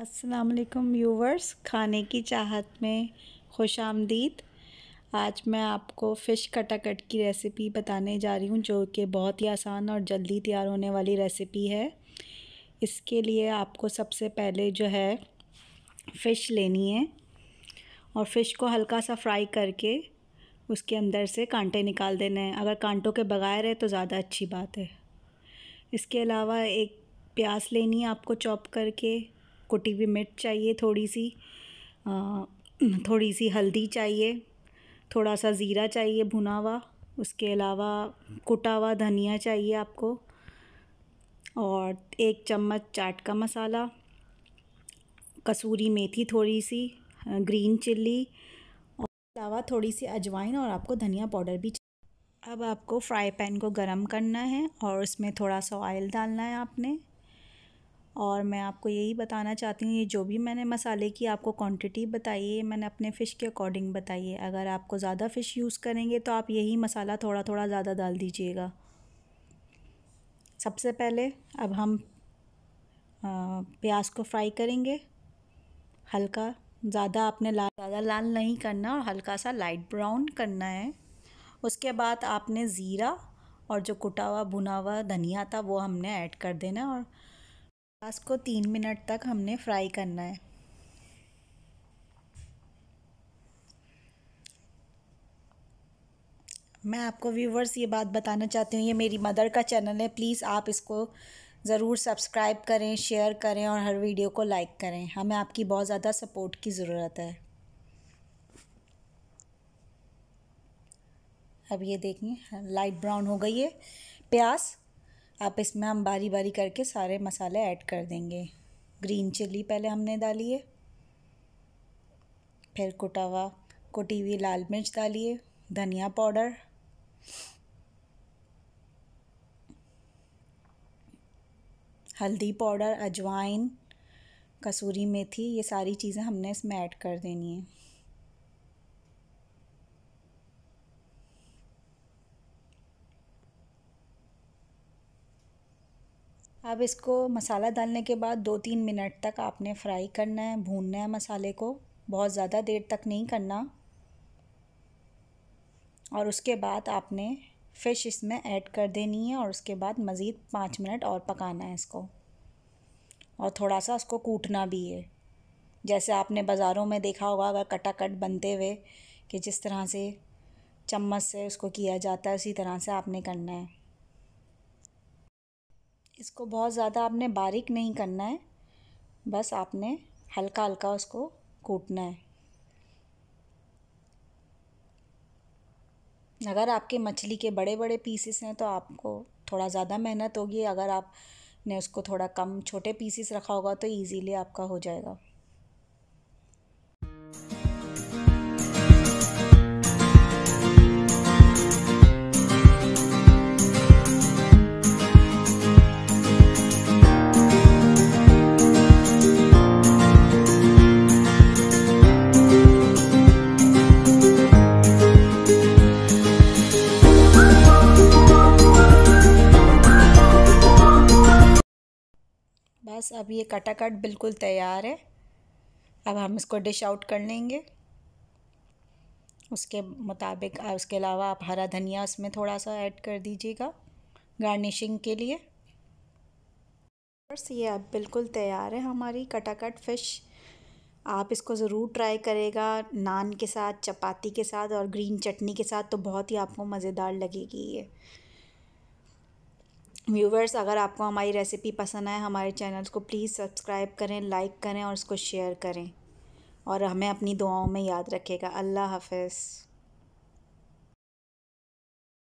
अस्सलाम वालेकुम व्यूवर्स खाने की चाहत में खुश आमदीद आज मैं आपको फ़िश कटाकट की रेसिपी बताने जा रही हूँ जो कि बहुत ही आसान और जल्दी तैयार होने वाली रेसिपी है इसके लिए आपको सबसे पहले जो है फ़िश लेनी है और फ़िश को हल्का सा फ्राई करके उसके अंदर से कांटे निकाल देने हैं अगर कांटों के बगैर है तो ज़्यादा अच्छी बात है इसके अलावा एक प्याज लेनी है आपको चॉप करके आपको हुई मिर्च चाहिए थोड़ी सी आ, थोड़ी सी हल्दी चाहिए थोड़ा सा ज़ीरा चाहिए भुना हुआ उसके अलावा कुटा हुआ धनिया चाहिए आपको और एक चम्मच चाट का मसाला कसूरी मेथी थोड़ी सी ग्रीन चिल्ली और अलावा थोड़ी सी अजवाइन और आपको धनिया पाउडर भी चाहिए अब आपको फ्राई पैन को गरम करना है और उसमें थोड़ा सा ऑयल डालना है आपने और मैं आपको यही बताना चाहती हूँ ये जो भी मैंने मसाले की आपको क्वांटिटी बताई है मैंने अपने फ़िश के अकॉर्डिंग बताई है अगर आपको ज़्यादा फ़िश यूज़ करेंगे तो आप यही मसाला थोड़ा थोड़ा ज़्यादा डाल दीजिएगा सबसे पहले अब हम प्याज को फ्राई करेंगे हल्का ज़्यादा आपने लाल ज़्यादा लाल नहीं करना और हल्का सा लाइट ब्राउन करना है उसके बाद आपने ज़ीरा और जो कुटा हुआ भुना हुआ धनिया था वो हमने ऐड कर देना और प्याज को तीन मिनट तक हमने फ्राई करना है मैं आपको व्यूवर्स ये बात बताना चाहती हूँ ये मेरी मदर का चैनल है प्लीज़ आप इसको ज़रूर सब्सक्राइब करें शेयर करें और हर वीडियो को लाइक करें हमें आपकी बहुत ज़्यादा सपोर्ट की ज़रूरत है अब ये देखिए लाइट ब्राउन हो गई है प्याज आप इसमें हम बारी बारी करके सारे मसाले ऐड कर देंगे ग्रीन चिल्ली पहले हमने डाली है फिर कुटावा कुटी हुई लाल मिर्च डालिए धनिया पाउडर हल्दी पाउडर अजवाइन कसूरी मेथी ये सारी चीज़ें हमने इसमें ऐड कर देनी है अब इसको मसाला डालने के बाद दो तीन मिनट तक आपने फ्राई करना है भूनना है मसाले को बहुत ज़्यादा देर तक नहीं करना और उसके बाद आपने फ़िश इसमें ऐड कर देनी है और उसके बाद मज़ीद पाँच मिनट और पकाना है इसको और थोड़ा सा उसको कूटना भी है जैसे आपने बाज़ारों में देखा होगा अगर कटाकट बनते हुए कि जिस तरह से चम्मच से उसको किया जाता है उसी तरह से आपने करना है इसको बहुत ज़्यादा आपने बारीक नहीं करना है बस आपने हल्का हल्का उसको कूटना है अगर आपके मछली के बड़े बड़े पीसेस हैं तो आपको थोड़ा ज़्यादा मेहनत होगी अगर आपने उसको थोड़ा कम छोटे पीसेस रखा होगा तो ईज़िली आपका हो जाएगा बस अब ये कटाकट बिल्कुल तैयार है अब हम इसको डिश आउट कर लेंगे उसके मुताबिक उसके अलावा आप हरा धनिया इसमें थोड़ा सा ऐड कर दीजिएगा गार्निशिंग के लिए बस ये अब बिल्कुल तैयार है हमारी कटाकट फ़िश आप इसको ज़रूर ट्राई करेगा नान के साथ चपाती के साथ और ग्रीन चटनी के साथ तो बहुत ही आपको मज़ेदार लगेगी ये व्यूवर्स अगर आपको हमारी रेसिपी पसंद आए हमारे चैनल को प्लीज़ सब्सक्राइब करें लाइक करें और उसको शेयर करें और हमें अपनी दुआओं में याद रखेगा अल्लाह हाफिज़